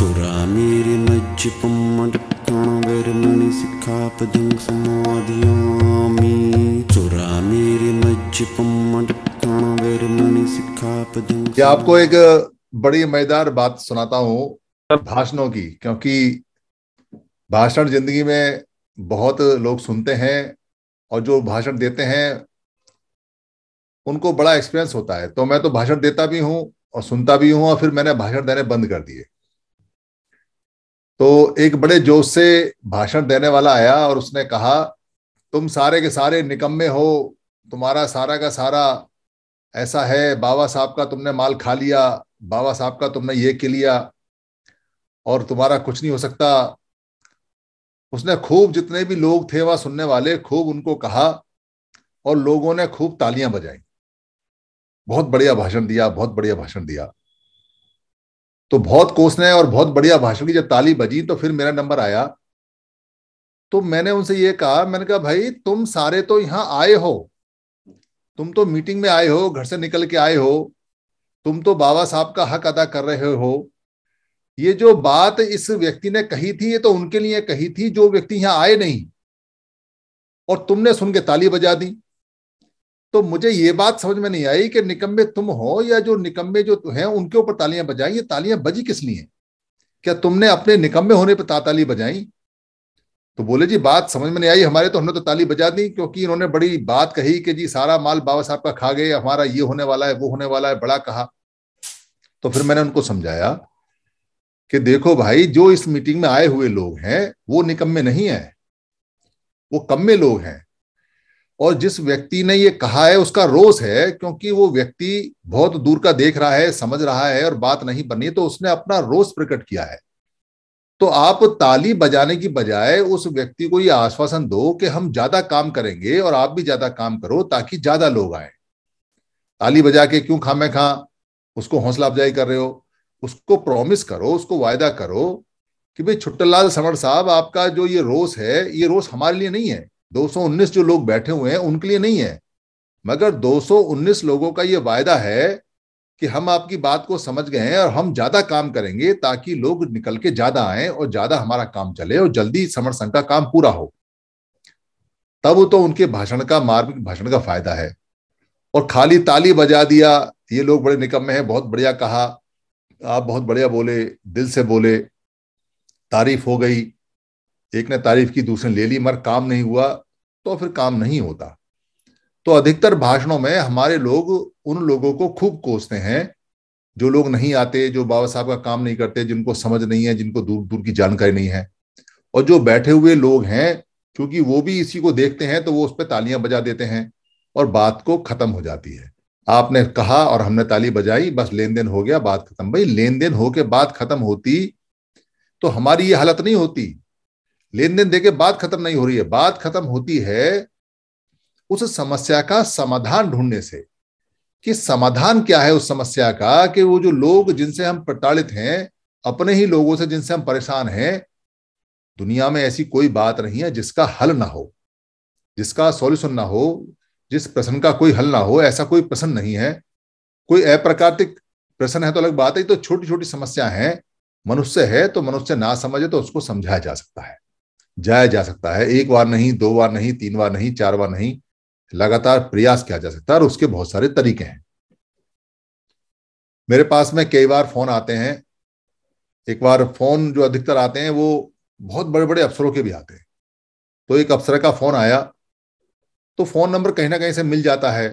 चोरा मेरे मज्ज पम्मण मणि सिखा पदंग समाधियामी चोरा मेरे मज्ज पम्मण मणि सिखा पदंग आपको एक बड़ी मजेदार बात सुनाता हूँ भाषणों की क्योंकि भाषण जिंदगी में बहुत लोग सुनते हैं और जो भाषण देते हैं उनको बड़ा एक्सपीरियंस होता है तो मैं तो भाषण देता भी हूँ और सुनता भी हूँ और फिर मैंने भाषण देने बंद कर दिए तो एक बड़े जोश से भाषण देने वाला आया और उसने कहा तुम सारे के सारे निकम्मे हो तुम्हारा सारा का सारा ऐसा है बाबा साहब का तुमने माल खा लिया बाबा साहब का तुमने ये के लिया और तुम्हारा कुछ नहीं हो सकता उसने खूब जितने भी लोग थे वह सुनने वाले खूब उनको कहा और लोगों ने खूब तालियां बजाई बहुत बढ़िया भाषण दिया बहुत बढ़िया भाषण दिया तो बहुत कोसने और बहुत बढ़िया भाषण की जब ताली बजी तो फिर मेरा नंबर आया तो मैंने उनसे ये कहा मैंने कहा भाई तुम सारे तो यहाँ आए हो तुम तो मीटिंग में आए हो घर से निकल के आए हो तुम तो बाबा साहब का हक अदा कर रहे हो ये जो बात इस व्यक्ति ने कही थी ये तो उनके लिए कही थी जो व्यक्ति यहाँ आए नहीं और तुमने सुन के ताली बजा दी तो मुझे ये बात समझ में नहीं आई कि निकम्बे तुम हो या जो निकम्बे जो हैं उनके ऊपर तालियां बजाई ये तालियां बजी किस लिए क्या तुमने अपने निकम्बे होने पर ताली बजाई तो बोले जी बात समझ में नहीं आई हमारे तो हमने तो ताली बजा दी क्योंकि इन्होंने बड़ी बात कही कि जी सारा माल बाबा साहब का खा गए हमारा ये होने वाला है वो होने वाला है बड़ा कहा तो फिर मैंने उनको समझाया कि देखो भाई जो इस मीटिंग में आए हुए लोग हैं वो निकम्मे नहीं है वो कम्मे लोग हैं और जिस व्यक्ति ने ये कहा है उसका रोष है क्योंकि वो व्यक्ति बहुत दूर का देख रहा है समझ रहा है और बात नहीं बनी तो उसने अपना रोष प्रकट किया है तो आप ताली बजाने की बजाय उस व्यक्ति को ये आश्वासन दो कि हम ज्यादा काम करेंगे और आप भी ज्यादा काम करो ताकि ज्यादा लोग आए ताली बजा के क्यों खामे खा उसको हौसला अफजाई कर रहे हो उसको प्रॉमिस करो उसको वायदा करो कि भाई छुट्टलाल समर साहब आपका जो ये रोस है ये रोस हमारे लिए नहीं है 219 जो लोग बैठे हुए हैं उनके लिए नहीं है मगर 219 लोगों का ये वायदा है कि हम आपकी बात को समझ गए हैं और हम ज्यादा काम करेंगे ताकि लोग निकल के ज्यादा आए और ज्यादा हमारा काम चले और जल्दी समर संघ का काम पूरा हो तब तो उनके भाषण का मार्मिक भाषण का फायदा है और खाली ताली बजा दिया ये लोग बड़े निकम्मे हैं बहुत बढ़िया कहा आप बहुत बढ़िया बोले दिल से बोले तारीफ हो गई एक ने तारीफ की दूसरे ले ली मगर काम नहीं हुआ तो फिर काम नहीं होता तो अधिकतर भाषणों में हमारे लोग उन लोगों को खूब कोसते हैं जो लोग नहीं आते जो बाबा साहब का काम नहीं करते जिनको समझ नहीं है जिनको दूर दूर की जानकारी नहीं है और जो बैठे हुए लोग हैं क्योंकि वो भी इसी को देखते हैं तो वो उस पर तालियां बजा देते हैं और बात को खत्म हो जाती है आपने कहा और हमने ताली बजाई बस लेन देन हो गया बात खत्म भाई लेन देन होके बात खत्म होती तो हमारी ये हालत नहीं होती लेन देन देके बात खत्म नहीं हो रही है बात खत्म होती है उस समस्या का समाधान ढूंढने से कि समाधान क्या है उस समस्या का कि वो जो लोग जिनसे हम प्रताड़ित हैं अपने ही लोगों से जिनसे हम परेशान हैं दुनिया में ऐसी कोई बात नहीं है जिसका हल ना हो जिसका सॉल्यूशन ना हो जिस प्रश्न का कोई हल ना हो ऐसा कोई प्रश्न नहीं है कोई अप्राकृतिक प्रश्न है तो अलग बात है तो छोटी छोटी समस्या है मनुष्य है तो मनुष्य ना समझे तो उसको समझाया जा सकता है जाया जा सकता है एक बार नहीं दो बार नहीं तीन बार नहीं चार बार नहीं लगातार प्रयास किया जा सकता है और उसके बहुत सारे तरीके हैं मेरे पास में कई बार फोन आते हैं एक बार फोन जो अधिकतर आते हैं वो बहुत बड़े बड़े अफसरों के भी आते हैं तो एक अफसर का फोन आया तो फोन नंबर कहीं ना कहीं से मिल जाता है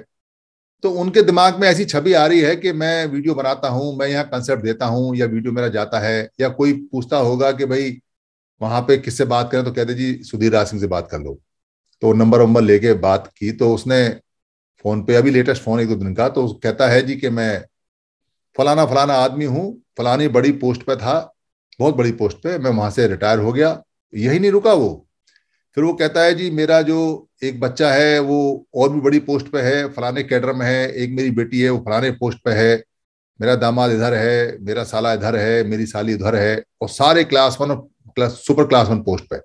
तो उनके दिमाग में ऐसी छवि आ रही है कि मैं वीडियो बनाता हूं मैं यहाँ कंसेप्ट देता हूं या वीडियो मेरा जाता है या कोई पूछता होगा कि भाई वहां पे किससे बात करें तो कहते जी सुधीर राज सिंह से बात कर लो तो नंबर वंबर लेके बात की तो उसने फोन पे अभी लेटेस्ट फोन एक दो दिन का तो कहता है जी कि मैं फलाना फलाना आदमी हूँ फलानी बड़ी पोस्ट पे था बहुत बड़ी पोस्ट पे मैं वहां से रिटायर हो गया यही नहीं रुका वो फिर वो कहता है जी मेरा जो एक बच्चा है वो और भी बड़ी पोस्ट पे है फलाने कैडर में है एक मेरी बेटी है वो फलाने पोस्ट पे है मेरा दामाद इधर है मेरा साला इधर है मेरी साली उधर है और सारे class one class super class one post पे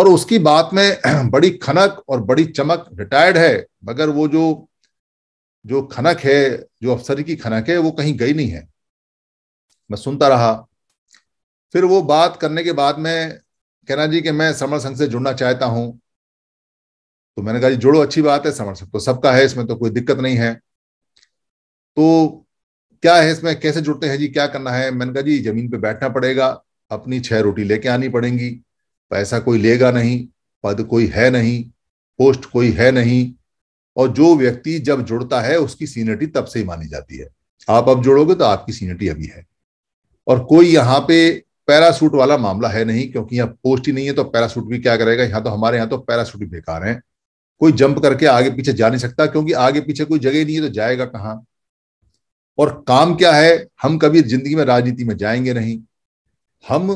और उसकी बात में बड़ी खनक और बड़ी चमक रिटायर्ड है मगर वो जो जो खनक है जो अफसर की खनक है वो कहीं गई नहीं है मैं सुनता रहा फिर वो बात करने के बाद में कहना जी कि मैं समर संघ से जुड़ना चाहता हूं तो मैंने कहा जी जुड़ो अच्छी बात है समर संघ तो सबका है इसमें तो कोई दिक्कत नहीं है तो क्या है इसमें कैसे जुड़ते हैं जी क्या करना है मैंने कहा जी जमीन पे बैठना पड़ेगा अपनी छह रोटी लेके आनी पड़ेंगी पैसा कोई लेगा नहीं पद कोई है नहीं पोस्ट कोई है नहीं और जो व्यक्ति जब जुड़ता है उसकी सीनियरिटी तब से ही मानी जाती है आप अब जुड़ोगे तो आपकी सीनियरिटी अभी है और कोई यहाँ पे पैरासूट वाला मामला है नहीं क्योंकि यहाँ पोस्ट ही नहीं है तो पैरासूट भी क्या करेगा यहाँ तो हमारे यहाँ तो पैरासूट भी बेकार है कोई जंप करके आगे पीछे जा नहीं सकता क्योंकि आगे पीछे कोई जगह नहीं है तो जाएगा कहाँ और काम क्या है हम कभी जिंदगी में राजनीति में जाएंगे नहीं हम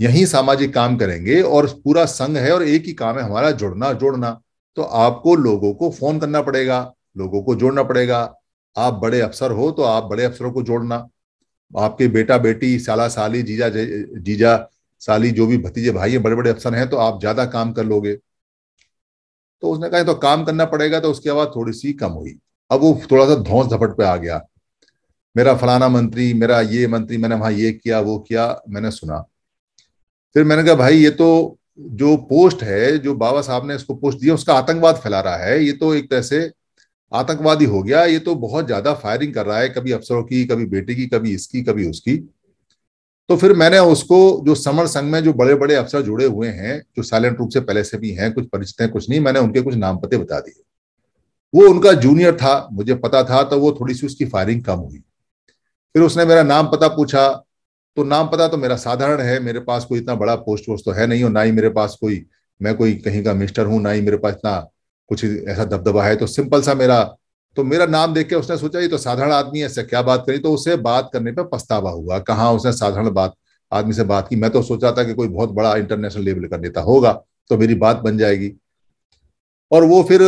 यही सामाजिक काम करेंगे और पूरा संघ है और एक ही काम है हमारा जुड़ना जोड़ना तो आपको लोगों को फोन करना पड़ेगा लोगों को जोड़ना पड़ेगा आप बड़े अफसर हो तो आप बड़े अफसरों को जोड़ना आपके बेटा बेटी साला साली जीजा जीजा साली जो भी भतीजे भाई हैं बड़े बड़े अफसर हैं तो आप ज्यादा काम कर लोगे तो उसने कहा तो काम करना पड़ेगा तो उसके आवाज थोड़ी सी कम हुई अब वो थोड़ा सा धौस धपट पे आ गया मेरा फलाना मंत्री मेरा ये मंत्री मैंने वहां ये किया वो किया मैंने सुना फिर मैंने कहा भाई ये तो जो पोस्ट है जो बाबा साहब ने इसको पोस्ट दिया उसका आतंकवाद फैला रहा है ये तो एक तरह से आतंकवादी हो गया ये तो बहुत ज्यादा फायरिंग कर रहा है कभी अफसरों की कभी बेटे की कभी इसकी कभी उसकी तो फिर मैंने उसको जो समर संघ में जो बड़े बड़े अफसर जुड़े हुए हैं जो साइलेंट रूप से पहले से भी हैं कुछ परिचित हैं कुछ नहीं मैंने उनके कुछ नाम पते बता दिए वो उनका जूनियर था मुझे पता था तो वो थोड़ी सी उसकी फायरिंग कम हुई फिर उसने मेरा नाम पता पूछा तो नाम पता तो मेरा साधारण है मेरे पास कोई इतना बड़ा पोस्ट वोस्ट तो है नहीं और ना ही मेरे पास कोई मैं कोई कहीं का मिस्टर हूं ना ही मेरे पास इतना कुछ ऐसा दबदबा है तो सिंपल सा मेरा तो मेरा नाम देख के उसने सोचा ये तो साधारण आदमी है क्या बात करी तो उसे बात करने पर पछतावा हुआ कहाँ उसने साधारण बात आदमी से बात की मैं तो सोचा था कि कोई बहुत बड़ा इंटरनेशनल लेवल का नेता होगा तो मेरी बात बन जाएगी और वो फिर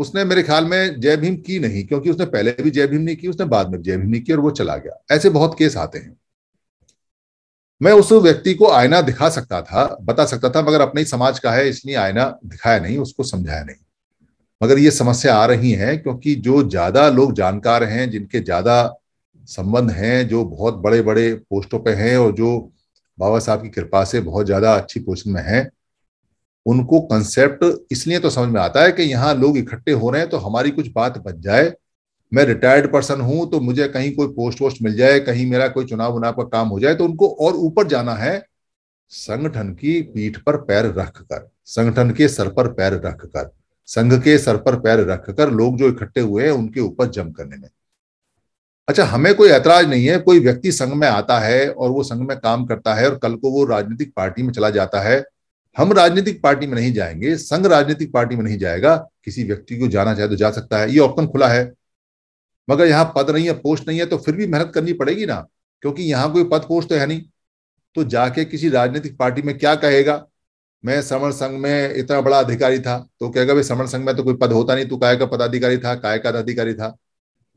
उसने मेरे ख्याल में जय भीम की नहीं क्योंकि उसने पहले भी जय भीम नहीं की उसने बाद में जय भीम नहीं की और वो चला गया ऐसे बहुत केस आते हैं मैं उस व्यक्ति को आईना दिखा सकता था बता सकता था मगर अपने ही समाज का है इसलिए आईना दिखाया नहीं उसको समझाया नहीं मगर ये समस्या आ रही है क्योंकि जो ज्यादा लोग जानकार हैं जिनके ज्यादा संबंध हैं जो बहुत बड़े बड़े पोस्टों पे हैं और जो बाबा साहब की कृपा से बहुत ज्यादा अच्छी पोस्ट में हैं उनको कंसेप्ट इसलिए तो समझ में आता है कि यहाँ लोग इकट्ठे हो रहे हैं तो हमारी कुछ बात बन जाए मैं रिटायर्ड पर्सन हूं तो मुझे कहीं कोई पोस्ट वोस्ट मिल जाए कहीं मेरा कोई चुनाव उनाव का काम हो जाए तो उनको और ऊपर जाना है संगठन की पीठ पर पैर रखकर संगठन के सर पर पैर रखकर संघ के सर पर पैर रखकर लोग जो इकट्ठे हुए हैं उनके ऊपर जम करने में अच्छा हमें कोई ऐतराज नहीं है कोई व्यक्ति संघ में आता है और वो संघ में काम करता है और कल को वो राजनीतिक पार्टी में चला जाता है हम राजनीतिक पार्टी में नहीं जाएंगे संघ राजनीतिक पार्टी में नहीं जाएगा किसी व्यक्ति को जाना चाहे तो जा सकता है ये ऑप्शन खुला है मगर यहाँ पद नहीं है पोस्ट नहीं है तो फिर भी मेहनत करनी पड़ेगी ना क्योंकि यहाँ कोई पद पोस्ट तो है नहीं तो जाके किसी राजनीतिक पार्टी में क्या कहेगा मैं समर संघ में इतना बड़ा अधिकारी था तो कहेगा भाई समर संघ में तो कोई पद होता नहीं तू काय का पदाधिकारी था काय का अधिकारी था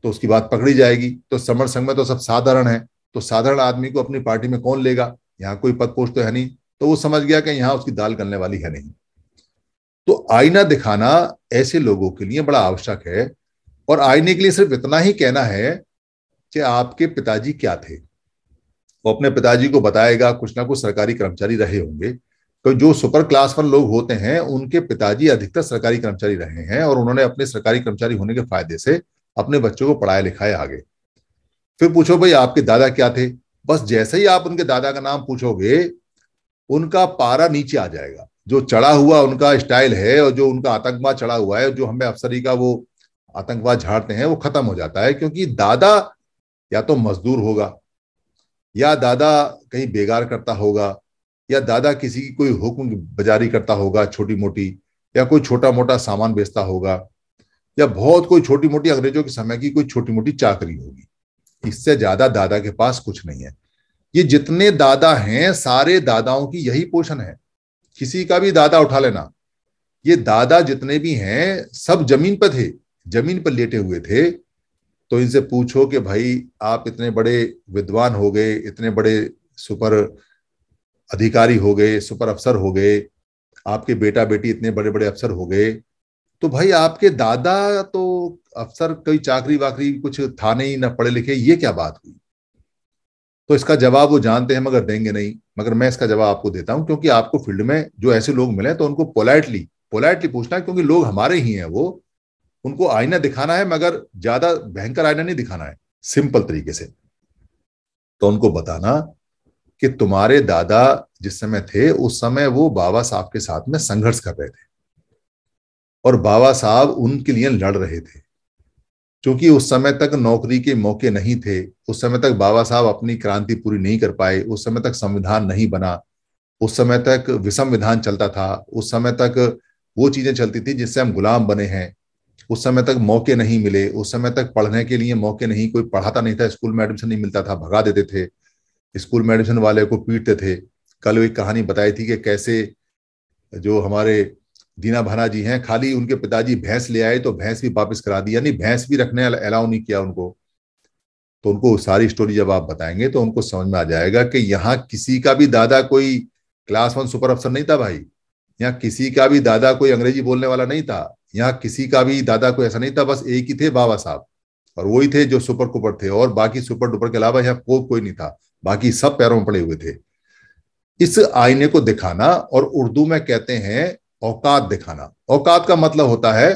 तो उसकी बात पकड़ी जाएगी तो समर संघ में तो सब साधारण है तो साधारण आदमी को अपनी पार्टी में कौन लेगा यहाँ कोई पद पोस्ट तो है नहीं तो वो समझ गया कि यहां उसकी दाल गलने वाली है नहीं तो आईना दिखाना ऐसे लोगों के लिए बड़ा आवश्यक है और आईने के लिए सिर्फ इतना ही कहना है कि आपके पिताजी क्या थे वो अपने पिताजी को बताएगा कुछ ना कुछ सरकारी कर्मचारी रहे होंगे तो जो सुपर क्लास पर लोग होते हैं उनके पिताजी अधिकतर सरकारी कर्मचारी रहे हैं और उन्होंने अपने सरकारी कर्मचारी होने के फायदे से अपने बच्चों को पढ़ाया लिखाया आगे फिर पूछो भाई आपके दादा क्या थे बस जैसे ही आप उनके दादा का नाम पूछोगे उनका पारा नीचे आ जाएगा जो चढ़ा हुआ उनका स्टाइल है और जो उनका आतंकवाद चढ़ा हुआ है जो हमें अफसरी का वो आतंकवाद झाड़ते हैं वो खत्म हो जाता है क्योंकि दादा या तो मजदूर होगा या दादा कहीं बेगार करता होगा या दादा किसी की कोई हुक्म बजारी करता होगा छोटी मोटी या कोई छोटा मोटा सामान बेचता होगा या बहुत कोई छोटी मोटी अंग्रेजों के समय की कोई छोटी मोटी चाकरी होगी इससे ज्यादा दादा के पास कुछ नहीं है ये जितने दादा हैं सारे दादाओं की यही पोषण है किसी का भी दादा उठा लेना ये दादा जितने भी हैं सब जमीन पर थे जमीन पर लेटे हुए थे तो इनसे पूछो कि भाई आप इतने बड़े विद्वान हो गए इतने बड़े सुपर अधिकारी हो गए सुपर अफसर हो गए आपके बेटा बेटी इतने बड़े बड़े अफसर हो गए तो भाई आपके दादा तो अफसर कोई चाकरी वाकरी कुछ था नहीं ना पढ़े लिखे ये क्या बात हुई तो इसका जवाब वो जानते हैं मगर देंगे नहीं मगर मैं इसका जवाब आपको देता हूं क्योंकि आपको फील्ड में जो ऐसे लोग मिले तो उनको पोलाइटली पोलाइटली पूछना है क्योंकि लोग हमारे ही हैं वो उनको आईना दिखाना है मगर ज्यादा भयंकर आईना नहीं दिखाना है सिंपल तरीके से तो उनको बताना कि तुम्हारे दादा जिस समय थे उस समय वो बाबा साहब के साथ में संघर्ष कर रहे थे और बाबा साहब उनके लिए लड़ रहे थे क्योंकि उस समय तक नौकरी के मौके नहीं थे उस समय तक बाबा साहब अपनी क्रांति पूरी नहीं कर पाए उस समय तक संविधान नहीं बना उस समय तक विषम विधान चलता था उस समय तक वो चीजें चलती थी जिससे हम गुलाम बने हैं उस समय तक मौके नहीं मिले उस समय तक पढ़ने के लिए मौके नहीं कोई पढ़ाता नहीं था स्कूल में एडमिशन नहीं मिलता था भगा देते थे स्कूल में एडमिशन वाले को पीटते थे कल एक कहानी बताई थी कि कैसे जो हमारे दीना भाना जी हैं खाली उनके पिताजी भैंस ले आए तो भैंस भी वापस करा दी यानी भैंस भी रखने अलाउ नहीं किया उनको तो उनको सारी स्टोरी जब आप बताएंगे तो उनको समझ में आ जाएगा कि यहाँ किसी का भी दादा कोई क्लास वन सुपर अफसर नहीं था भाई यहाँ किसी का भी दादा कोई अंग्रेजी बोलने वाला नहीं था यहाँ किसी का भी दादा कोई ऐसा नहीं था बस एक ही थे बाबा साहब और वही थे जो सुपर कुपर थे और बाकी सुपर डुपर के अलावा यहाँ को कोई नहीं था बाकी सब पैरों में पड़े हुए थे इस आईने को दिखाना और उर्दू में कहते हैं औकात दिखाना औकात का मतलब होता है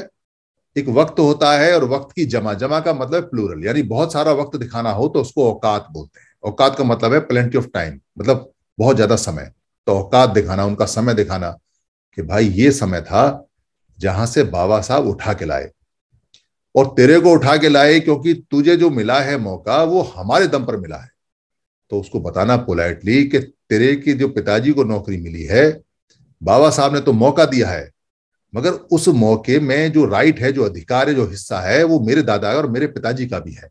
एक वक्त होता है और वक्त की जमा जमा का मतलब प्लूरल यानी बहुत सारा वक्त दिखाना हो तो उसको औकात बोलते हैं औकात का मतलब है प्लेंटी ऑफ टाइम मतलब बहुत ज्यादा समय तो औकात दिखाना उनका समय दिखाना कि भाई ये समय था जहां से बाबा साहब उठा के लाए और तेरे को उठा के लाए क्योंकि तुझे जो मिला है मौका वो हमारे दम पर मिला है तो उसको बताना पोलाइटली कि तेरे की जो पिताजी को नौकरी मिली है बाबा साहब ने तो मौका दिया है मगर उस मौके में जो राइट है जो अधिकार है जो हिस्सा है वो मेरे दादा और मेरे पिताजी का भी है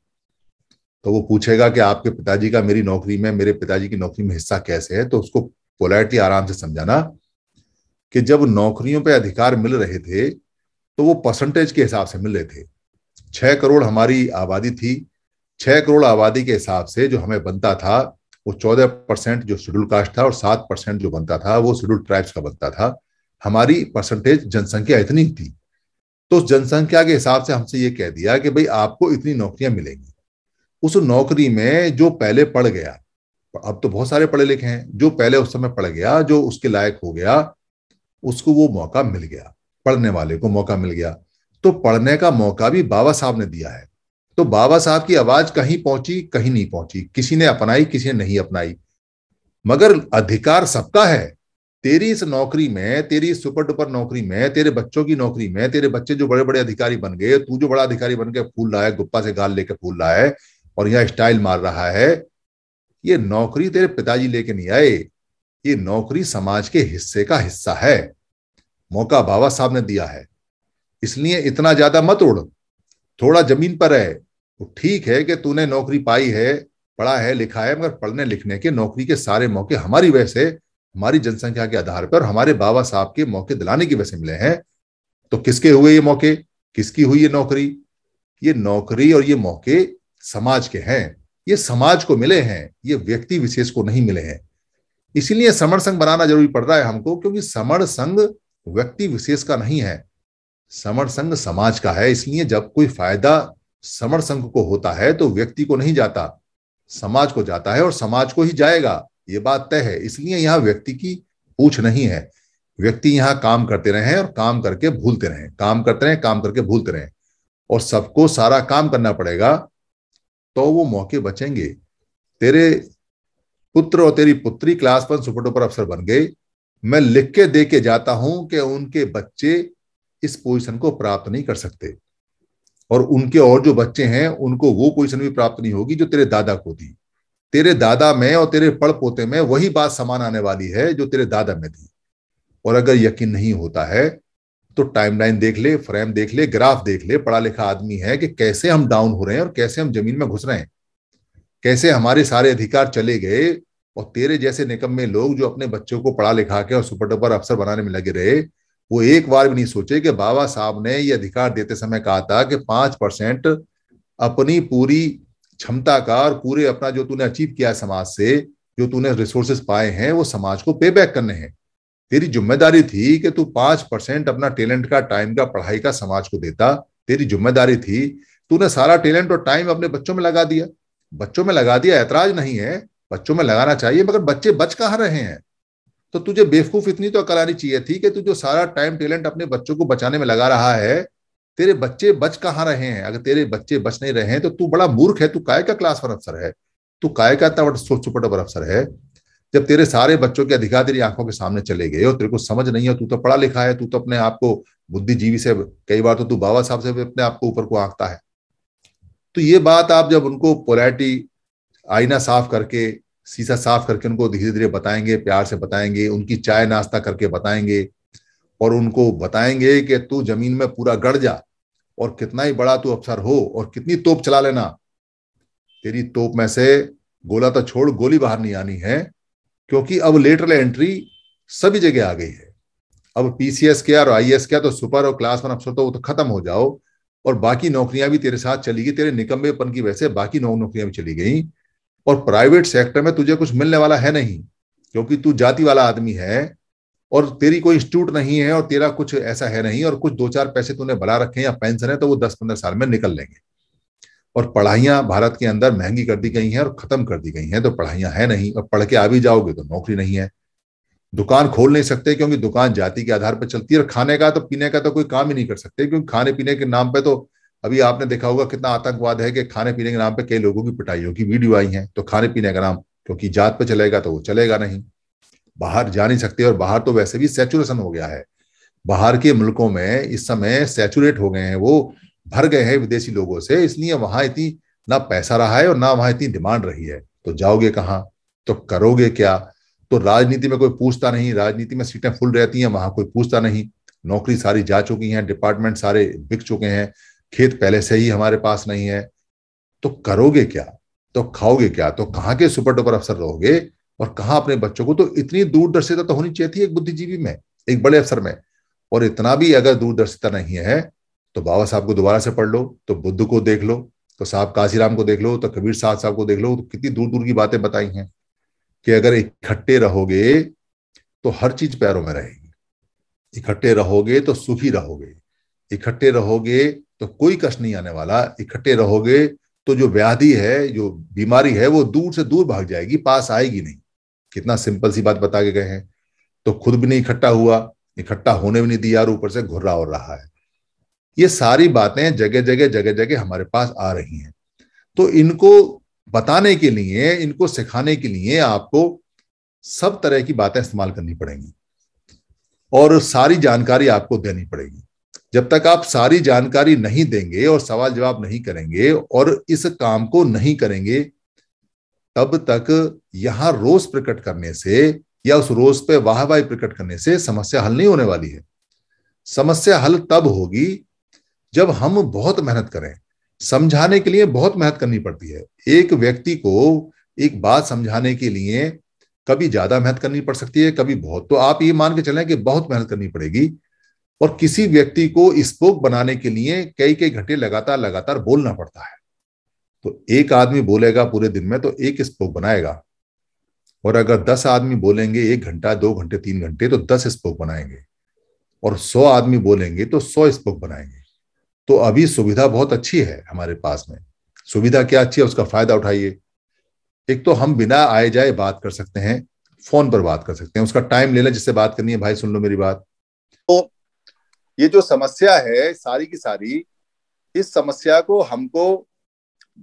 तो वो पूछेगा कि आपके पिताजी का मेरी नौकरी में मेरे पिताजी की नौकरी में हिस्सा कैसे है तो उसको पोलाइटली आराम से समझाना कि जब नौकरियों पे अधिकार मिल रहे थे तो वो परसेंटेज के हिसाब से मिल रहे थे छह करोड़ हमारी आबादी थी छह करोड़ आबादी के हिसाब से जो हमें बनता था वो चौदह परसेंट जो शेड्यूल कास्ट था और सात परसेंट जो बनता था वो शेड्यूल ट्राइब्स का बनता था हमारी परसेंटेज जनसंख्या इतनी थी तो उस जनसंख्या के हिसाब से हमसे ये कह दिया कि भाई आपको इतनी नौकरियां मिलेंगी उस नौकरी में जो पहले पढ़ गया अब तो बहुत सारे पढ़े लिखे हैं जो पहले उस समय पढ़ गया जो उसके लायक हो गया उसको वो मौका मिल गया पढ़ने वाले को मौका मिल गया तो पढ़ने का मौका भी बाबा साहब ने दिया है तो बाबा साहब की आवाज कहीं पहुंची कहीं नहीं पहुंची किसी ने अपनाई किसी ने नहीं अपनाई मगर अधिकार सबका है तेरी इस नौकरी में तेरी इस सुपर डुपर नौकरी में तेरे बच्चों की नौकरी में तेरे बच्चे जो बड़े बड़े अधिकारी बन गए तू जो बड़ा अधिकारी बन के फूल रहा है गुप्पा से गाल लेके फूल रहा है और यहाँ स्टाइल मार रहा है ये नौकरी तेरे पिताजी लेके नहीं आए ये नौकरी समाज के हिस्से का हिस्सा है मौका बाबा साहब ने दिया है इसलिए इतना ज्यादा मत उड़ थोड़ा जमीन पर है तो ठीक है कि तूने नौकरी पाई है पढ़ा है लिखा है मगर पढ़ने लिखने के नौकरी के सारे मौके हमारी वजह से हमारी जनसंख्या के आधार पर हमारे बाबा साहब के मौके दिलाने की वजह से मिले हैं तो किसके हुए ये मौके किसकी हुई ये नौकरी ये नौकरी और ये मौके समाज के हैं ये समाज को मिले हैं ये व्यक्ति विशेष को नहीं मिले हैं इसीलिए समर संघ बनाना जरूरी पड़ रहा है हमको क्योंकि समर संघ व्यक्ति विशेष का नहीं है समर संघ समाज का है इसलिए जब कोई फायदा समर संघ को होता है तो व्यक्ति को नहीं जाता समाज को जाता है और समाज को ही जाएगा ये बात तय है इसलिए यहां व्यक्ति की पूछ नहीं है व्यक्ति यहाँ काम करते रहे और काम करके भूलते रहे काम करते रहे काम करके भूलते रहे और सबको सारा काम करना पड़ेगा तो वो मौके बचेंगे तेरे पुत्र और तेरी पुत्री क्लास वन सुपर टोपर अफसर बन गए मैं लिख के दे के जाता हूं कि उनके बच्चे इस पोजीशन को प्राप्त नहीं कर सकते और उनके और जो बच्चे हैं उनको वो पोजीशन भी प्राप्त नहीं होगी जो तेरे दादा को दी तेरे दादा में और तेरे पड़ पोते में वही बात समान आने वाली है जो तेरे दादा में थी और अगर यकीन नहीं होता है तो टाइमलाइन देख ले फ्रेम देख ले ग्राफ देख ले पढ़ा लिखा आदमी है कि कैसे हम डाउन हो रहे हैं और कैसे हम जमीन में घुस रहे हैं कैसे हमारे सारे अधिकार चले गए और तेरे जैसे निकम्मे लोग जो अपने बच्चों को पढ़ा लिखा के और सुपर डुपर अफसर बनाने में लगे रहे वो एक बार भी नहीं सोचे कि बाबा साहब ने ये अधिकार देते समय कहा था कि पांच परसेंट अपनी पूरी क्षमता का और पूरे अपना जो तूने अचीव किया है समाज से जो तूने रिसोर्सेस पाए हैं वो समाज को पे बैक करने हैं तेरी जिम्मेदारी थी कि तू पांच परसेंट अपना टैलेंट का टाइम का पढ़ाई का समाज को देता तेरी जिम्मेदारी थी तूने सारा टैलेंट और टाइम अपने बच्चों में लगा दिया बच्चों में लगा दिया ऐतराज नहीं है बच्चों में लगाना चाहिए मगर बच्चे बच कहाँ रहे हैं तो तुझे बेवकूफ इतनी तो अकल आनी चाहिए थी कि तू जो सारा टाइम टैलेंट अपने बच्चों को बचाने में लगा रहा है तेरे बच्चे बच कहाँ रहे हैं अगर तेरे बच्चे बच नहीं रहे हैं तो तू बड़ा मूर्ख है तू काय का क्लास वन अफसर है तू काय का इतना सोच सुपट अफसर है जब तेरे सारे बच्चों के अधिकार तेरी आंखों के सामने चले गए और तेरे को समझ नहीं है तू तो पढ़ा लिखा है तू तो अपने आप को बुद्धिजीवी से कई बार तो तू बाबा साहब से भी अपने आप को ऊपर को आंकता है तो ये बात आप जब उनको पोलैरिटी आईना साफ करके शीशा साफ करके उनको धीरे धीरे बताएंगे प्यार से बताएंगे उनकी चाय नाश्ता करके बताएंगे और उनको बताएंगे कि तू जमीन में पूरा गड़ जा और कितना ही बड़ा तू अफसर हो और कितनी तोप चला लेना तेरी तोप में से गोला तो छोड़ गोली बाहर नहीं आनी है क्योंकि अब लेटरल एंट्री सभी जगह आ गई है अब पीसीएस के और आई एस e तो सुपर और क्लास वन अफसर तो वो तो खत्म हो जाओ और बाकी नौकरियां भी तेरे साथ चली गई तेरे निकम्बेपन की वजह से बाकी नौ नौकरियां भी चली गई और प्राइवेट सेक्टर में तुझे कुछ मिलने वाला है नहीं क्योंकि तू जाति वाला आदमी है और तेरी कोई इंस्टीट्यूट नहीं है और तेरा कुछ ऐसा है नहीं और कुछ दो चार पैसे तूने भला रखे या पेंशन है तो वो दस पंद्रह साल में निकल लेंगे और पढ़ाइयां भारत के अंदर महंगी कर दी गई हैं और खत्म कर दी गई हैं तो पढ़ाइयां है नहीं और पढ़ के आ भी जाओगे तो नौकरी नहीं है दुकान खोल नहीं सकते क्योंकि दुकान जाति के आधार पर चलती है और खाने का तो पीने का तो कोई काम ही नहीं कर सकते क्योंकि खाने पीने के नाम पर तो अभी आपने देखा होगा कितना आतंकवाद है कि खाने पीने के नाम पे कई लोगों की पिटाइयों की वीडियो आई है तो खाने पीने का नाम क्योंकि जात पे चलेगा तो वो चलेगा नहीं बाहर जा नहीं सकते और बाहर तो वैसे भी सेचुरेशन हो गया है बाहर के मुल्कों में इस समय सेचुरेट हो गए हैं वो भर गए हैं विदेशी लोगों से इसलिए वहां इतनी ना पैसा रहा है और ना वहां इतनी डिमांड रही है तो जाओगे कहाँ तो करोगे क्या तो राजनीति में कोई पूछता नहीं राजनीति में सीटें फुल रहती हैं वहां कोई पूछता नहीं नौकरी सारी जा चुकी हैं डिपार्टमेंट सारे बिक चुके हैं खेत पहले से ही हमारे पास नहीं है तो करोगे क्या तो खाओगे क्या तो कहाँ के सुपर डुपर अफसर रहोगे और कहाँ अपने बच्चों को तो इतनी दूरदर्शिता तो होनी चाहिए थी एक बुद्धिजीवी में एक बड़े अफसर में और इतना भी अगर दूरदर्शिता नहीं है तो बाबा साहब को दोबारा से पढ़ लो तो बुद्ध को देख लो तो साहब काशीराम को देख लो तो कबीर साहब साहब को देख लो तो कितनी दूर दूर की बातें बताई हैं कि अगर इकट्ठे रहोगे तो हर चीज पैरों में रहेगी इकट्ठे रहोगे तो सुखी रहोगे इकट्ठे रहोगे तो कोई कष्ट नहीं आने वाला इकट्ठे रहोगे तो जो व्याधि है जो बीमारी है वो दूर से दूर भाग जाएगी पास आएगी नहीं कितना सिंपल सी बात बता के गए हैं तो खुद भी नहीं इकट्ठा हुआ इकट्ठा होने भी नहीं दिया और ऊपर से घुर्रा हो रहा है ये सारी बातें जगह जगह जगह जगह हमारे पास आ रही हैं तो इनको बताने के लिए इनको सिखाने के लिए आपको सब तरह की बातें इस्तेमाल करनी पड़ेंगी और सारी जानकारी आपको देनी पड़ेगी जब तक आप सारी जानकारी नहीं देंगे और सवाल जवाब नहीं करेंगे और इस काम को नहीं करेंगे तब तक यहां रोष प्रकट करने से या उस रोष पे वाहवाही प्रकट करने से समस्या हल नहीं होने वाली है समस्या हल तब होगी जब हम बहुत मेहनत करें समझाने के लिए बहुत मेहनत करनी पड़ती है एक व्यक्ति को एक बात समझाने के लिए कभी ज्यादा मेहनत करनी पड़ सकती है कभी बहुत तो आप ये मान के चलें कि बहुत मेहनत करनी पड़ेगी और किसी व्यक्ति को स्पोक बनाने के लिए कई कई घंटे लगातार लगातार बोलना पड़ता है तो एक आदमी बोलेगा पूरे दिन में तो एक स्पोक बनाएगा और अगर दस आदमी बोलेंगे एक घंटा दो घंटे तीन घंटे तो दस स्पोक बनाएंगे और सौ आदमी बोलेंगे तो सौ स्पोक बनाएंगे तो अभी सुविधा बहुत अच्छी है हमारे पास में सुविधा क्या अच्छी है उसका फायदा उठाइए एक तो हम बिना आए जाए बात कर सकते हैं फोन पर बात कर सकते हैं उसका टाइम लेना जिससे बात करनी है भाई सुन लो मेरी बात ये जो समस्या है सारी की सारी इस समस्या को हमको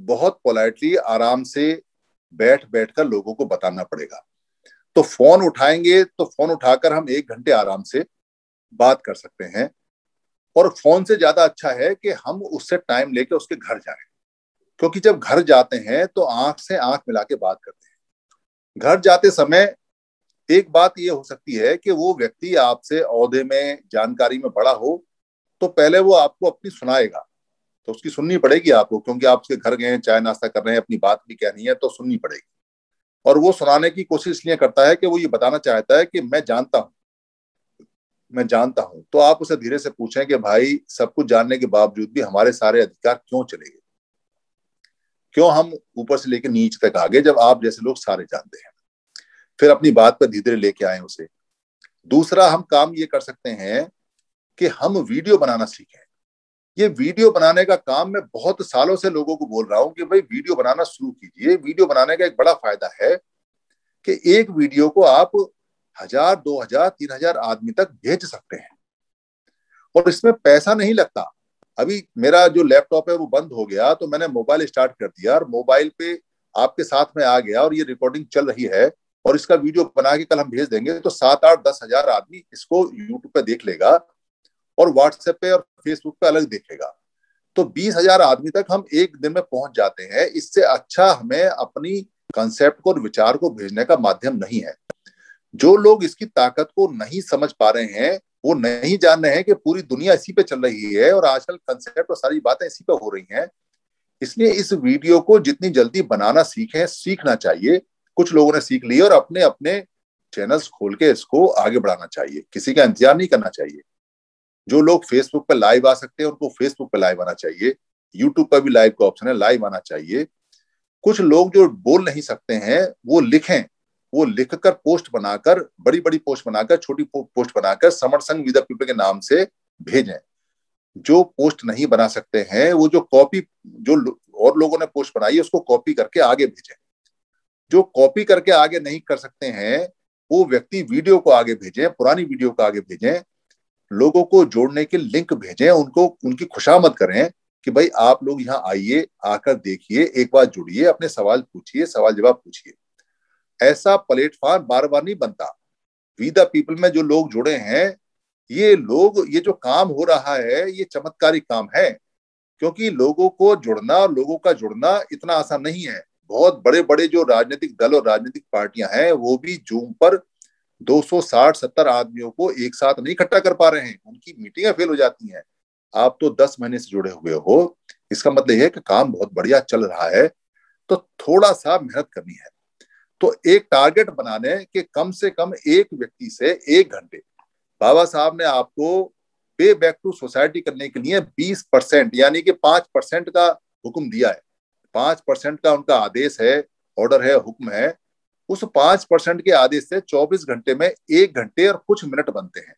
बहुत पोलाइटली आराम से बैठ बैठ कर लोगों को बताना पड़ेगा तो फोन उठाएंगे तो फोन उठाकर हम एक घंटे आराम से बात कर सकते हैं और फोन से ज्यादा अच्छा है कि हम उससे टाइम लेके उसके घर जाए क्योंकि जब घर जाते हैं तो आंख से आंख मिला के बात करते हैं घर जाते समय एक बात यह हो सकती है कि वो व्यक्ति आपसे औहदे में जानकारी में बड़ा हो तो पहले वो आपको अपनी सुनाएगा तो उसकी सुननी पड़ेगी आपको क्योंकि आप उसके घर गए चाय नाश्ता कर रहे हैं अपनी बात भी कहनी है तो सुननी पड़ेगी और वो सुनाने की कोशिश इसलिए करता है कि वो ये बताना चाहता है कि मैं जानता हूं मैं जानता हूं तो आप उसे धीरे से पूछें कि भाई सब कुछ जानने के बावजूद भी हमारे सारे अधिकार क्यों चले गए क्यों हम ऊपर से लेकर नीचे तक आ गए जब आप जैसे लोग सारे जानते हैं फिर अपनी बात पर धीरे धीरे लेके आए उसे दूसरा हम काम ये कर सकते हैं कि हम वीडियो बनाना सीखें ये वीडियो बनाने का काम मैं बहुत सालों से लोगों को बोल रहा हूं कि भाई वीडियो बनाना शुरू कीजिए वीडियो बनाने का एक बड़ा फायदा है कि एक वीडियो को आप हजार दो हजार तीन हजार आदमी तक भेज सकते हैं और इसमें पैसा नहीं लगता अभी मेरा जो लैपटॉप है वो बंद हो गया तो मैंने मोबाइल स्टार्ट कर दिया और मोबाइल पे आपके साथ में आ गया और ये रिकॉर्डिंग चल रही है और इसका वीडियो बना के कल हम भेज देंगे तो सात आठ दस हजार आदमी इसको यूट्यूब पे देख लेगा और व्हाट्सएप पे और फेसबुक पे अलग देखेगा तो बीस हजार आदमी तक हम एक दिन में पहुंच जाते हैं इससे अच्छा हमें अपनी कंसेप्ट को और विचार को भेजने का माध्यम नहीं है जो लोग इसकी ताकत को नहीं समझ पा रहे हैं वो नहीं जान रहे हैं कि पूरी दुनिया इसी पे चल रही है और आजकल कंसेप्ट और सारी बातें इसी पे हो रही हैं इसलिए इस वीडियो को जितनी जल्दी बनाना सीखें सीखना चाहिए कुछ लोगों ने सीख ली और अपने अपने चैनल्स खोल के इसको आगे बढ़ाना चाहिए किसी का इंतजार नहीं करना चाहिए जो लोग फेसबुक पर लाइव आ सकते हैं उनको फेसबुक पर लाइव आना चाहिए यूट्यूब पर भी लाइव का ऑप्शन है लाइव आना चाहिए कुछ लोग जो बोल नहीं सकते हैं वो लिखें वो लिखकर पोस्ट बनाकर बड़ी बड़ी पोस्ट बनाकर छोटी पोस्ट बनाकर समर संघ विद पीपल के नाम से भेजें जो पोस्ट नहीं बना सकते हैं वो जो कॉपी जो और लोगों ने पोस्ट बनाई है उसको कॉपी करके आगे भेजें जो कॉपी करके आगे नहीं कर सकते हैं वो व्यक्ति वीडियो को आगे भेजें पुरानी वीडियो को आगे भेजें लोगों को जोड़ने के लिंक भेजें उनको उनकी खुशामद करें कि भाई आप लोग यहाँ आइए आकर देखिए एक बार जुड़िए अपने सवाल पूछिए सवाल जवाब पूछिए ऐसा प्लेटफॉर्म बार बार नहीं बनता वी द पीपल में जो लोग जुड़े हैं ये लोग ये जो काम हो रहा है ये चमत्कारी काम है क्योंकि लोगों को जुड़ना लोगों का जुड़ना इतना आसान नहीं है बहुत बड़े बड़े जो राजनीतिक दल और राजनीतिक पार्टियां हैं वो भी जूम पर 260-70 आदमियों को एक साथ नहीं इकट्ठा कर पा रहे हैं उनकी मीटिंगें फेल हो जाती हैं आप तो 10 महीने से जुड़े हुए हो इसका मतलब यह है कि काम बहुत बढ़िया चल रहा है तो थोड़ा सा मेहनत करनी है तो एक टारगेट बनाने के कम से कम एक व्यक्ति से एक घंटे बाबा साहब ने आपको पे बैक टू सोसाइटी करने के लिए बीस परसेंट यानी कि पांच परसेंट का हुक्म दिया है पांच परसेंट का उनका आदेश है ऑर्डर है हुक्म है उस पांच परसेंट के आदेश से चौबीस घंटे में एक घंटे और कुछ मिनट बनते हैं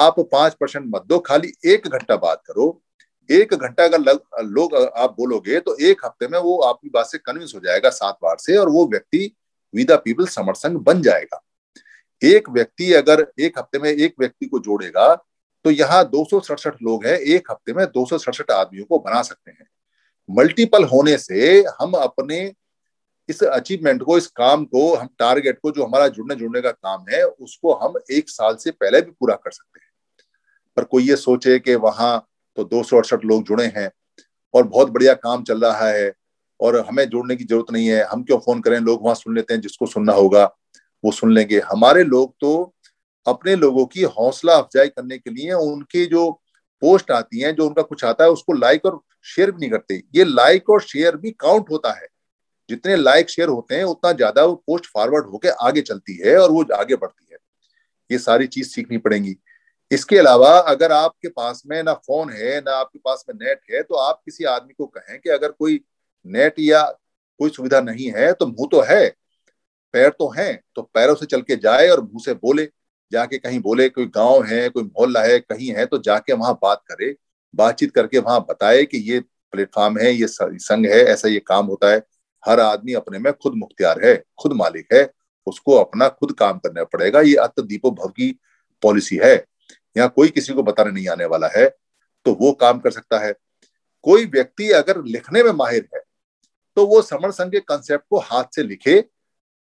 आप पांच परसेंट मत दो खाली एक घंटा बात करो एक घंटा अगर लोग आप बोलोगे तो एक हफ्ते में वो आपकी बात से कन्विंस हो जाएगा सात बार से और वो व्यक्ति विदा पीपल समर्थन बन जाएगा एक व्यक्ति अगर एक हफ्ते में एक व्यक्ति को जोड़ेगा तो यहाँ दो लोग हैं एक हफ्ते में दो आदमियों को बना सकते हैं मल्टीपल होने से हम अपने इस अचीवमेंट को इस काम को हम टारगेट को जो हमारा जुड़ने जुड़ने का काम है उसको हम एक साल से पहले भी पूरा कर सकते हैं पर कोई ये सोचे कि वहां तो दो सौ अड़सठ लोग जुड़े हैं और बहुत बढ़िया काम चल रहा है और हमें जुड़ने की जरूरत नहीं है हम क्यों फोन करें लोग वहां सुन लेते हैं जिसको सुनना होगा वो सुन लेंगे हमारे लोग तो अपने लोगों की हौसला अफजाई करने के लिए उनकी जो पोस्ट आती है जो उनका कुछ आता है उसको लाइक और शेयर भी नहीं करते ये लाइक और शेयर भी काउंट होता है जितने लाइक शेयर होते हैं उतना ज्यादा वो पोस्ट फॉरवर्ड होकर आगे चलती है और वो आगे बढ़ती है ये सारी चीज सीखनी पड़ेगी इसके अलावा अगर आपके पास में ना फोन है ना आपके पास में नेट है तो आप किसी आदमी को कहें कि अगर कोई नेट या कोई सुविधा नहीं है तो मुंह तो है पैर तो हैं तो पैरों से चल के जाए और मुंह से बोले जाके कहीं बोले कोई गांव है कोई मोहल्ला है कहीं है तो जाके वहां बात करे बातचीत करके वहां बताए कि ये प्लेटफॉर्म है ये संघ है ऐसा ये काम होता है हर आदमी अपने में खुद मुख्तियार है खुद मालिक है उसको अपना खुद काम करना पड़ेगा ये अत दीपो भव की पॉलिसी है यहाँ कोई किसी को बताने नहीं आने वाला है तो वो काम कर सकता है कोई व्यक्ति अगर लिखने में माहिर है तो वो समण संघ के कंसेप्ट को हाथ से लिखे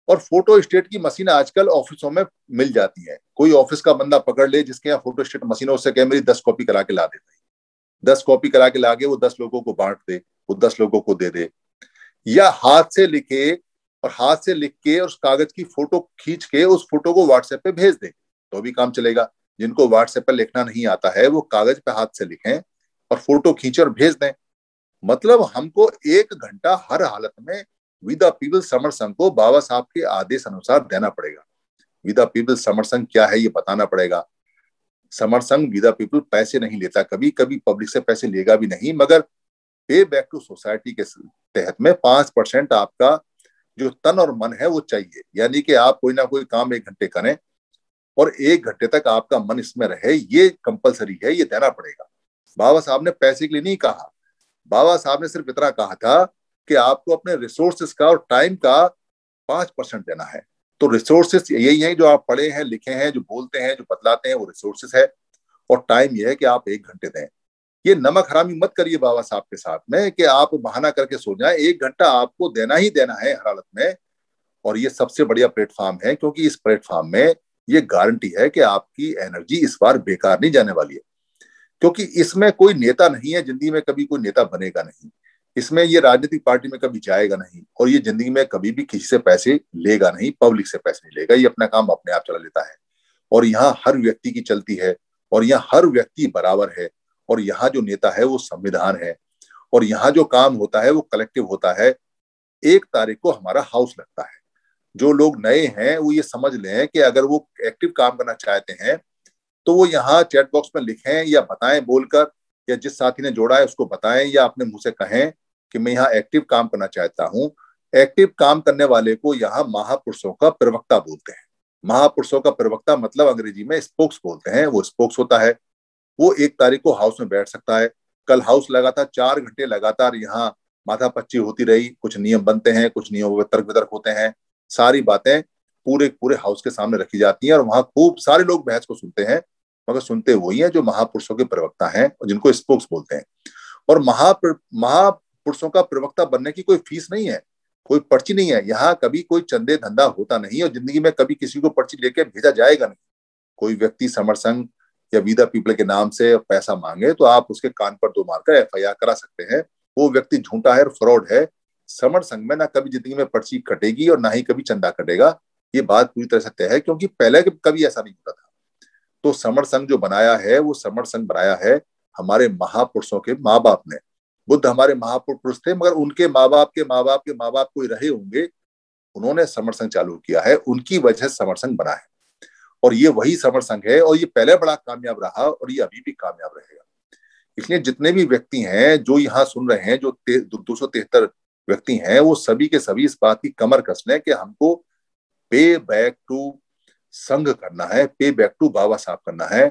और फोटो स्टेट की मशीन आजकल ऑफिसों में मिल जाती है कोई ऑफिस का बंदा पकड़ ले जिसके यहाँ फोटो स्टेट मशीन हो सके मेरी दस कॉपी करा के ला देते है दस कॉपी करा के लागे वो दस लोगों को बांट दे वो दस लोगों को दे दे या हाथ से लिखे और हाथ से लिख के उस कागज की फोटो खींच के उस फोटो को व्हाट्सएप पे भेज दे तो भी काम चलेगा जिनको व्हाट्सएप पर लिखना नहीं आता है वो कागज पे हाथ से लिखें और फोटो खींचे और भेज दें मतलब हमको एक घंटा हर हालत में विदा पीपल समर संघ को बाबा साहब के आदेश अनुसार देना पड़ेगा विदा पीपल समर संघ क्या है ये बताना पड़ेगा समर संघ विदा पीपल पैसे नहीं लेता कभी कभी पब्लिक से पैसे लेगा भी नहीं मगर पे बैक टू सोसाइटी के तहत में पांच परसेंट आपका जो तन और मन है वो चाहिए यानी कि आप कोई ना कोई काम एक घंटे करें और एक घंटे तक आपका मन इसमें रहे ये कंपलसरी है ये देना पड़ेगा बाबा साहब ने पैसे के लिए नहीं कहा बाबा साहब ने सिर्फ इतना कहा था कि आपको अपने रिसोर्सेस का और टाइम का पांच परसेंट देना है तो रिसोर्सेस यही है जो आप पढ़े हैं लिखे हैं जो बोलते हैं जो बतलाते हैं वो रिसोर्सेस है और टाइम यह है कि आप एक घंटे दें ये नमक हरामी मत करिए बाबा साहब के साथ में कि आप बहाना करके सो जाए एक घंटा आपको देना ही देना है हर हालत में और ये सबसे बढ़िया प्लेटफॉर्म है क्योंकि इस प्लेटफॉर्म में ये गारंटी है कि आपकी एनर्जी इस बार बेकार नहीं जाने वाली है क्योंकि इसमें कोई नेता नहीं है जिंदगी में कभी कोई नेता बनेगा नहीं इसमें ये राजनीतिक पार्टी में कभी जाएगा नहीं और ये जिंदगी में कभी भी किसी से पैसे लेगा नहीं पब्लिक से पैसे नहीं लेगा ये अपना काम अपने आप चला लेता है और यहाँ हर व्यक्ति की चलती है और यहाँ हर व्यक्ति बराबर है और यहाँ जो नेता है वो संविधान है और यहाँ जो काम होता है वो कलेक्टिव होता है एक तारीख को हमारा हाउस लगता है जो लोग नए हैं वो ये समझ लें कि अगर वो एक्टिव काम करना चाहते हैं तो वो यहाँ चैट बॉक्स में लिखें या बताएं बोलकर या जिस साथी ने जोड़ा है उसको बताएं या अपने मुंह से कहें कि मैं यहाँ एक्टिव काम करना चाहता हूँ एक्टिव काम करने वाले को यहाँ महापुरुषों का प्रवक्ता बोलते हैं महापुरुषों का प्रवक्ता मतलब अंग्रेजी में स्पोक्स बोलते हैं वो स्पोक्स होता है वो एक तारीख को हाउस में बैठ सकता है कल हाउस था चार घंटे लगातार यहाँ माथा पच्ची होती रही कुछ नियम बनते हैं कुछ नियमों पर तर्क वितर्क होते हैं सारी बातें पूरे पूरे हाउस के सामने रखी जाती हैं और वहां खूब सारे लोग बहस को सुनते हैं मगर सुनते वही हैं जो महापुरुषों के प्रवक्ता हैं और जिनको स्पोक्स बोलते हैं और महा महा पुरुषों का प्रवक्ता बनने की कोई फीस नहीं है कोई पर्ची नहीं है यहाँ कभी कोई चंदे धंधा होता नहीं है और जिंदगी में कभी किसी को पर्ची लेके भेजा जाएगा नहीं कोई व्यक्ति संघ या विदा पीपल के नाम से पैसा मांगे तो आप उसके कान पर दो मारकर एफ करा सकते हैं वो व्यक्ति झूठा है फ्रॉड है समर संघ में ना कभी जिंदगी में पर्ची कटेगी और ना ही कभी चंदा कटेगा ये बात पूरी तरह से तय है क्योंकि पहले कभी ऐसा नहीं होता था तो समर संघ जो बनाया है वो समर संघ बनाया है हमारे महापुरुषों के माँ बाप ने बुद्ध हमारे महापुरुष थे मगर उनके माँ बाप के माँ बाप के माँ बाप कोई रहे होंगे उन्होंने समर संघ चालू किया है उनकी वजह समर संघ बना है और ये वही समर संघ है और ये पहले बड़ा कामयाब रहा और ये अभी भी कामयाब रहेगा इसलिए जितने भी व्यक्ति हैं जो यहाँ सुन रहे हैं जो दो सौ तिहत्तर व्यक्ति हैं वो सभी के सभी इस बात की कमर कस लें कि हमको पे बैक टू संघ करना है पे बैक टू बाबा साहब करना है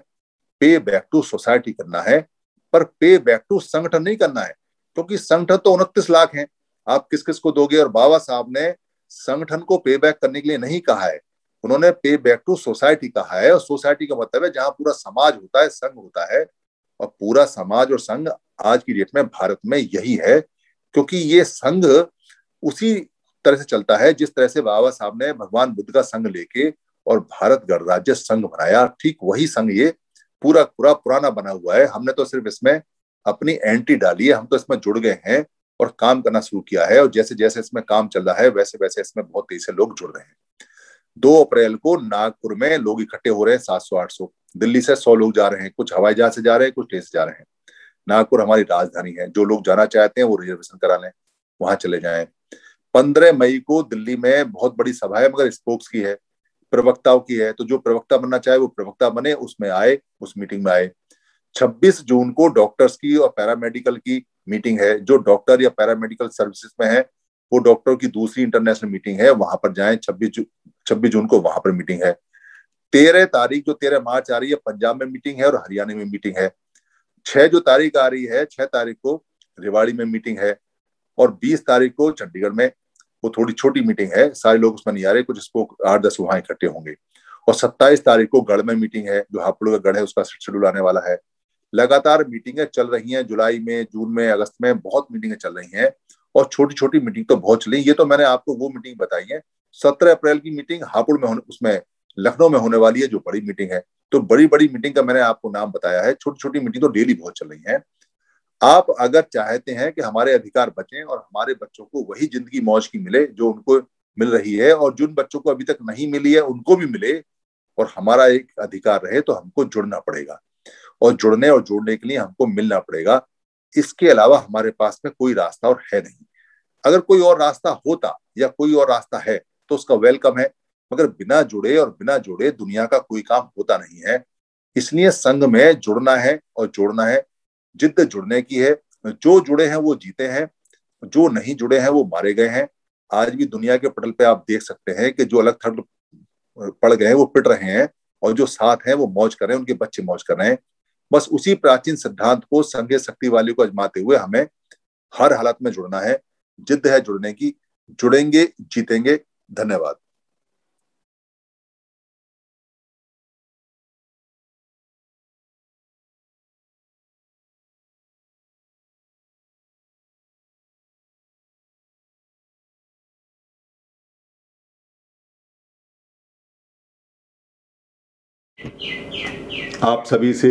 पे बैक टू सोसाइटी करना है पर पे बैक टू संगठन नहीं करना है क्योंकि संगठन तो उनतीस लाख है आप किस किस को दोगे और बाबा साहब ने संगठन को पे बैक करने के लिए नहीं कहा है उन्होंने पे बैक टू सोसाइटी कहा है और सोसाइटी का मतलब है जहां पूरा समाज होता है संघ होता है और पूरा समाज और संघ आज की डेट में भारत में यही है क्योंकि ये संघ उसी तरह से चलता है जिस तरह से बाबा साहब ने भगवान बुद्ध का संघ लेके और भारत गणराज्य संघ बनाया ठीक वही संघ ये पूरा पूरा पुराना बना हुआ है हमने तो सिर्फ इसमें अपनी एंट्री डाली है हम तो इसमें जुड़ गए हैं और काम करना शुरू किया है और जैसे जैसे इसमें काम चल रहा है वैसे वैसे इसमें बहुत तेजी से लोग जुड़ रहे हैं दो अप्रैल को नागपुर में लोग इकट्ठे हो रहे हैं सात सौ आठ सौ दिल्ली से सौ लोग जा रहे हैं कुछ हवाई जहाज से जा रहे हैं कुछ ट्रेन से जा रहे हैं नागपुर हमारी राजधानी है जो लोग जाना चाहते हैं वो रिजर्वेशन करा लें वहां चले जाए पंद्रह मई को दिल्ली में बहुत बड़ी सभा है मगर स्पोक्स की है प्रवक्ताओं की है तो जो प्रवक्ता बनना चाहे वो प्रवक्ता बने उसमें आए उस मीटिंग में आए 26 जून को डॉक्टर्स की और पैरामेडिकल की मीटिंग है जो डॉक्टर या पैरामेडिकल सर्विसेज में है वो डॉक्टरों की दूसरी इंटरनेशनल मीटिंग है वहां पर जाएं 26 जून छब्बीस जून को वहां पर मीटिंग है तेरह तारीख जो तेरह मार्च आ रही है पंजाब में मीटिंग है और हरियाणा में मीटिंग है छह जो तारीख आ रही है छह तारीख को रेवाड़ी में मीटिंग है और बीस तारीख को चंडीगढ़ में वो थोड़ी छोटी मीटिंग है सारे लोग उसमें नहीं आ रहे कुछ उसको आठ दस वहां इकट्ठे होंगे और सत्ताईस तारीख को गढ़ में मीटिंग है जो हापुड़ का गढ़ है उसका शेड्यूल आने वाला है लगातार मीटिंगें चल रही हैं जुलाई में जून में अगस्त में बहुत मीटिंगें चल रही हैं और छोटी छोटी मीटिंग तो बहुत चली ये तो मैंने आपको वो मीटिंग बताई है सत्रह अप्रैल की मीटिंग हापुड़ में होने उसमें लखनऊ में होने वाली है जो बड़ी मीटिंग है तो बड़ी बड़ी मीटिंग का मैंने आपको नाम बताया है छोटी छोटी मीटिंग तो डेली बहुत चल रही है आप अगर चाहते हैं कि हमारे अधिकार बचें और हमारे बच्चों को वही जिंदगी मौज की मिले जो उनको मिल रही है और जिन बच्चों को अभी तक नहीं मिली है उनको भी मिले और हमारा एक अधिकार रहे तो हमको जुड़ना पड़ेगा और जुड़ने और जोड़ने के लिए हमको मिलना पड़ेगा इसके अलावा हमारे पास में कोई रास्ता और है नहीं अगर कोई और रास्ता होता या कोई और रास्ता है तो उसका वेलकम है मगर बिना जुड़े और बिना जुड़े दुनिया का कोई काम होता नहीं है इसलिए संघ में जुड़ना है और जोड़ना है जिद्द जुड़ने की है जो जुड़े हैं वो जीते हैं जो नहीं जुड़े हैं वो मारे गए हैं आज भी दुनिया के पटल पे आप देख सकते हैं कि जो अलग थलग पड़ गए हैं वो पिट रहे हैं और जो साथ हैं वो मौज कर रहे हैं उनके बच्चे मौज कर रहे हैं बस उसी प्राचीन सिद्धांत को संघीय शक्ति वाली को अजमाते हुए हमें हर हालत में जुड़ना है जिद है जुड़ने की जुड़ेंगे जीतेंगे धन्यवाद आप सभी से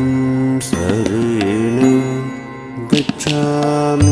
रेण गच्छामि